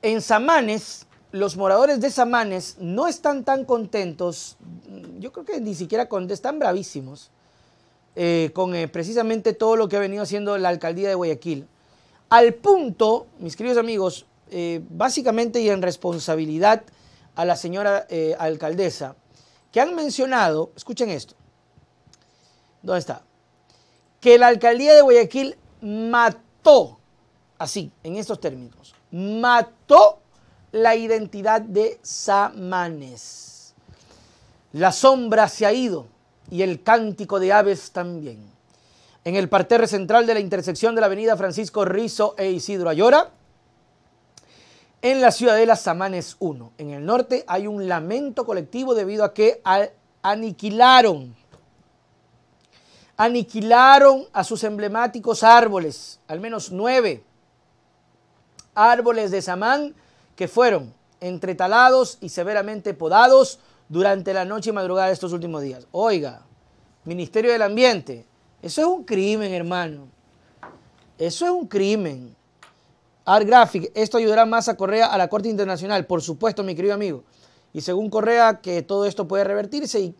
En Samanes, los moradores de Samanes no están tan contentos, yo creo que ni siquiera contestan, están bravísimos eh, con eh, precisamente todo lo que ha venido haciendo la alcaldía de Guayaquil. Al punto, mis queridos amigos, eh, básicamente y en responsabilidad a la señora alcaldesa, que han mencionado, escuchen esto, ¿dónde está? Que la alcaldía de Guayaquil mató, así, en estos términos, mató la identidad de Samanes. La sombra se ha ido y el cántico de aves también. En el parterre central de la intersección de la avenida Francisco Rizo e Isidro Ayora, en la ciudadela Samanes 1. En el norte hay un lamento colectivo debido a que aniquilaron, aniquilaron a sus emblemáticos árboles, al menos nueve árboles de Samán que fueron entretalados y severamente podados durante la noche y madrugada de estos últimos días. Oiga, Ministerio del Ambiente, eso es un crimen, hermano. Eso es un crimen. Art Graphic, esto ayudará más a Correa a la Corte Internacional, por supuesto, mi querido amigo. Y según Correa, que todo esto puede revertirse. Y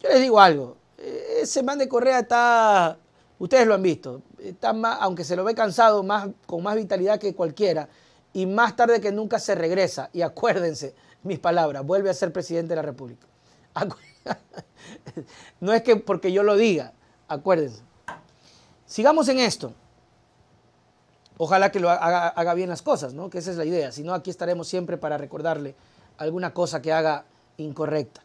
yo les digo algo, eh, ese man de Correa está, ustedes lo han visto, está aunque se lo ve cansado, más, con más vitalidad que cualquiera y más tarde que nunca se regresa. Y acuérdense, mis palabras, vuelve a ser presidente de la República. no es que porque yo lo diga, acuérdense. Sigamos en esto. Ojalá que lo haga, haga, bien las cosas, ¿no? Que esa es la idea. Si no, aquí estaremos siempre para recordarle alguna cosa que haga incorrecta.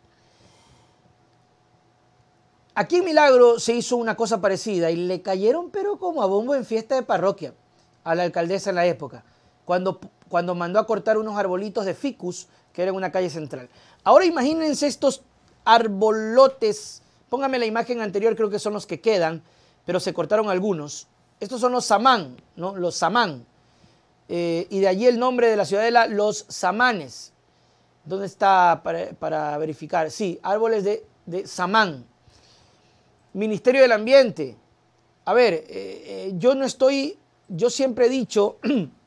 Aquí en Milagro se hizo una cosa parecida y le cayeron, pero como a bombo en fiesta de parroquia, a la alcaldesa en la época cuando, mandó a cortar unos arbolitos de ficus que eran una calle central. Ahora imagínense estos arbolotes, póngame la imagen anterior, creo que son los que quedan, pero se cortaron algunos. Estos son los Samán, ¿no? Los Samán. Eh, y de allí el nombre de la ciudadela, los Samanes. ¿Dónde está para, verificar? Sí, árboles de, Samán. Ministerio del Ambiente. A ver, eh, eh, yo no estoy, yo siempre he dicho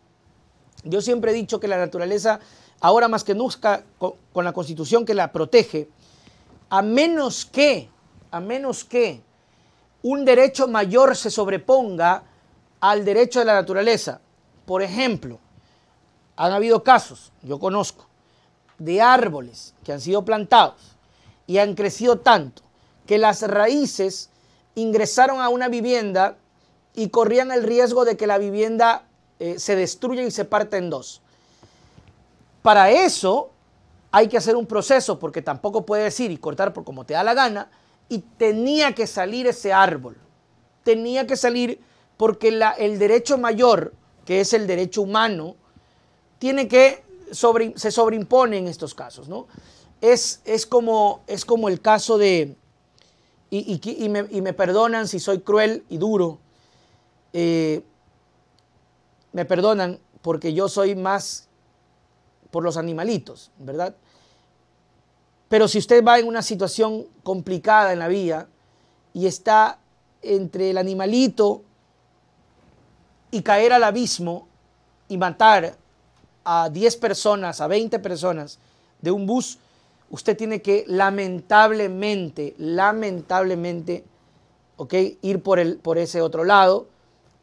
Yo siempre he dicho que la naturaleza, ahora más que nunca, con la constitución que la protege, a menos que, a menos que un derecho mayor se sobreponga al derecho de la naturaleza. Por ejemplo, han habido casos, yo conozco, de árboles que han sido plantados y han crecido tanto que las raíces ingresaron a una vivienda y corrían el riesgo de que la vivienda eh, se destruye y se parte en dos. Para eso hay que hacer un proceso, porque tampoco puedes ir y cortar por como te da la gana, y tenía que salir ese árbol. Tenía que salir porque el derecho mayor, que es el derecho humano, tiene que se sobreimpone en estos casos, ¿no? Es, es, como, es como el caso de, y, y, me, perdonan si soy cruel y duro, eh, me perdonan porque yo soy más por los animalitos, ¿verdad? Pero si usted va en una situación complicada en la vida y está entre el animalito y caer al abismo y matar a 10 personas, a 20 personas de un bus, usted tiene que lamentablemente, lamentablemente, ¿ok? Ir por, el, por ese otro lado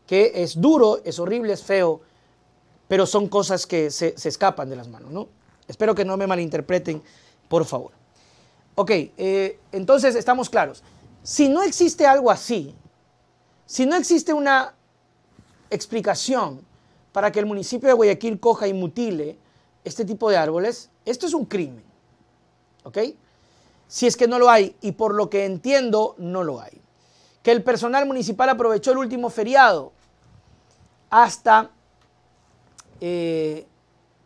que es duro, es horrible, es feo, pero son cosas que se, escapan de las manos, ¿no? Espero que no me malinterpreten, por favor. Ok, eh, entonces estamos claros. Si no existe algo así, si no existe una explicación para que el municipio de Guayaquil coja y mutile este tipo de árboles, esto es un crimen. ¿Ok? Si es que no lo hay, y por lo que entiendo, no lo hay. Que el personal municipal aprovechó el último feriado hasta eh,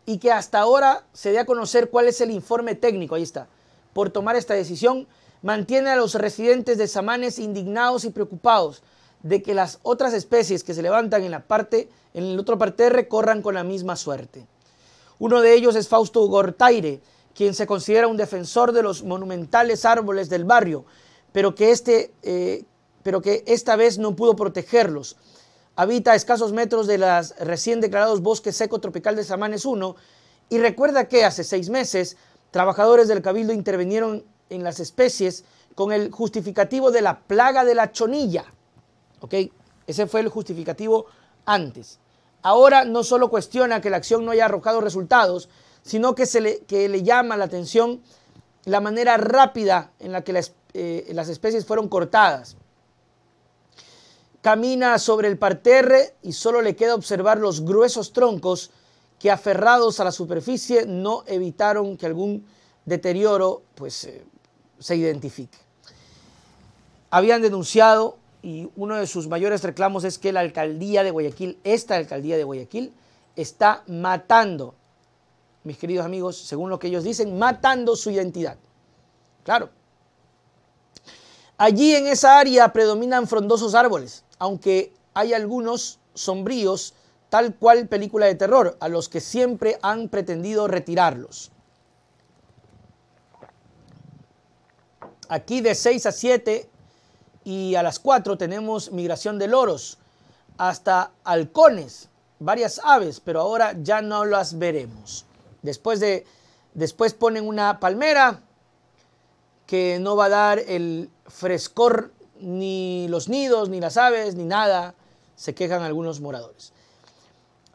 y que hasta ahora se dé a conocer cuál es el informe técnico, ahí está, por tomar esta decisión, mantiene a los residentes de Samanes indignados y preocupados de que las otras especies que se levantan en la parte, en el otro parte recorran con la misma suerte. Uno de ellos es Fausto Gortaire, quien se considera un defensor de los monumentales árboles del barrio, pero que, este, eh, pero que esta vez no pudo protegerlos habita a escasos metros de los recién declarados bosques seco tropical de Samanes 1 y recuerda que hace seis meses trabajadores del Cabildo intervinieron en las especies con el justificativo de la plaga de la chonilla. Ese fue el justificativo antes. Ahora no solo cuestiona que la acción no haya arrojado resultados, sino que, se le, le llama la atención la manera rápida en la que las, eh, las especies fueron cortadas. Camina sobre el parterre y solo le queda observar los gruesos troncos que aferrados a la superficie no evitaron que algún deterioro pues, eh, se identifique. Habían denunciado y uno de sus mayores reclamos es que la alcaldía de Guayaquil, esta alcaldía de Guayaquil, está matando, mis queridos amigos, según lo que ellos dicen, matando su identidad. Claro. Allí en esa área predominan frondosos árboles, aunque hay algunos sombríos, tal cual película de terror, a los que siempre han pretendido retirarlos. Aquí de 6 a 7 y a las 4 tenemos migración de loros, hasta halcones, varias aves, pero ahora ya no las veremos. Después, de, después ponen una palmera que no va a dar el frescor ni los nidos, ni las aves, ni nada, se quejan algunos moradores.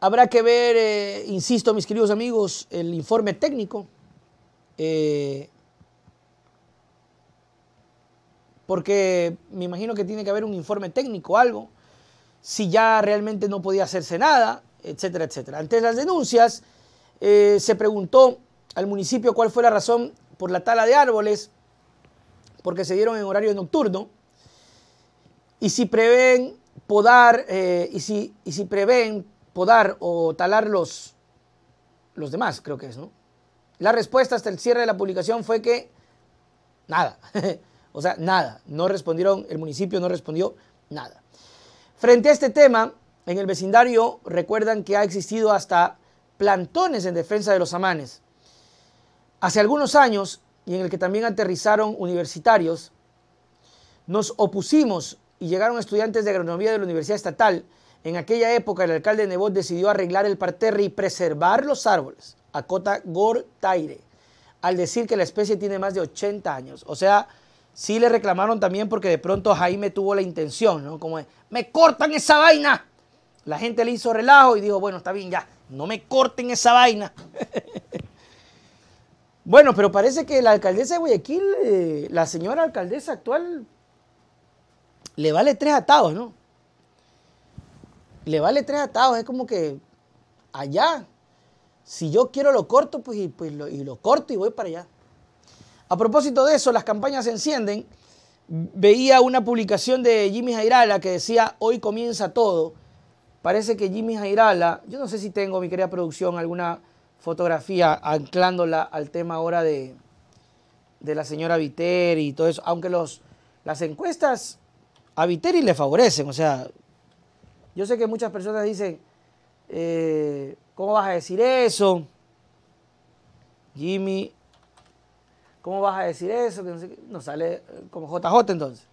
Habrá que ver, eh, insisto, mis queridos amigos, el informe técnico, eh, porque me imagino que tiene que haber un informe técnico, algo, si ya realmente no podía hacerse nada, etcétera, etcétera. de las denuncias, eh, se preguntó al municipio cuál fue la razón por la tala de árboles, porque se dieron en horario nocturno, y si prevén podar, eh, y, si, y si prevén podar o talar los, los demás, creo que es, ¿no? La respuesta hasta el cierre de la publicación fue que nada. o sea, nada. No respondieron, el municipio no respondió nada. Frente a este tema, en el vecindario recuerdan que ha existido hasta plantones en defensa de los amanes. Hace algunos años, y en el que también aterrizaron universitarios, nos opusimos y llegaron estudiantes de agronomía de la Universidad Estatal. En aquella época el alcalde Nebot decidió arreglar el parterre y preservar los árboles, a cota Gortaire, al decir que la especie tiene más de 80 años. O sea, sí le reclamaron también porque de pronto Jaime tuvo la intención, ¿no? Como, me cortan esa vaina. La gente le hizo relajo y dijo, bueno, está bien, ya, no me corten esa vaina. bueno, pero parece que la alcaldesa de Guayaquil, eh, la señora alcaldesa actual, le vale tres atados, ¿no? Le vale tres atados, es como que allá. Si yo quiero lo corto, pues, pues y, lo, corto y voy para allá. A propósito de eso, las campañas se encienden. Veía una publicación de Jimmy Jairala que decía, hoy comienza todo. Parece que Jimmy Jairala, yo no sé si tengo, mi querida producción, alguna fotografía anclándola al tema ahora de, de la señora Viteri y todo eso, aunque los, las encuestas a Viteri le favorecen. O sea, yo sé que muchas personas dicen, eh, ¿cómo vas a decir eso? Jimmy, ¿cómo vas a decir eso? no Nos sale eh, como JJ entonces.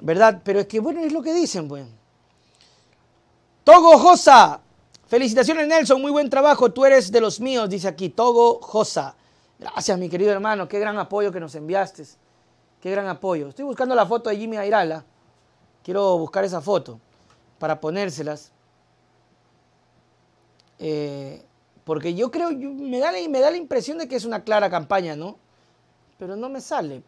¿Verdad? Pero es que, bueno, es lo que dicen, bueno. Pues. Togo Josa, felicitaciones Nelson, muy buen trabajo, tú eres de los míos, dice aquí Togo Josa. Gracias, mi querido hermano, qué gran apoyo que nos enviaste. Qué gran apoyo. Estoy buscando la foto de Jimmy Airala. Quiero buscar esa foto para ponérselas. Eh, porque yo creo, me, da, me da la impresión de que es una clara campaña, ¿no? Pero no me sale.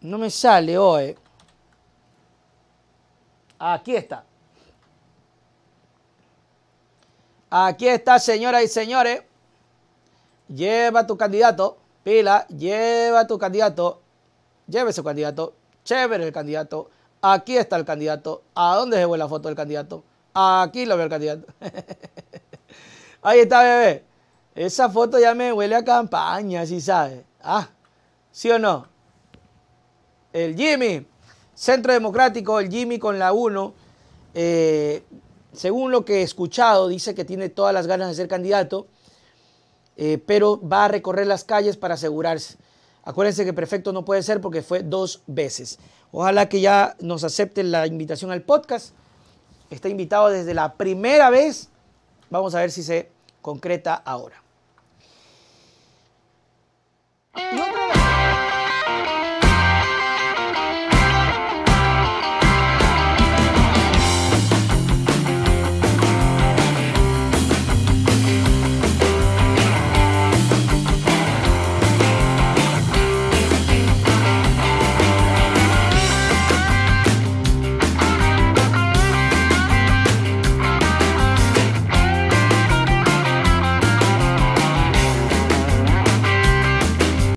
No me sale hoy. Ah, aquí está. Aquí está, señoras y señores lleva tu candidato, pila, lleva tu candidato, lleve su candidato, chévere el candidato, aquí está el candidato, ¿a dónde se ve la foto del candidato? Aquí lo veo el candidato. Ahí está, bebé. Esa foto ya me huele a campaña, si sabe. Ah, ¿sí o no? El Jimmy, Centro Democrático, el Jimmy con la 1. Eh, según lo que he escuchado, dice que tiene todas las ganas de ser candidato eh, pero va a recorrer las calles para asegurarse. Acuérdense que perfecto no puede ser porque fue dos veces. Ojalá que ya nos acepten la invitación al podcast. Está invitado desde la primera vez. Vamos a ver si se concreta ahora.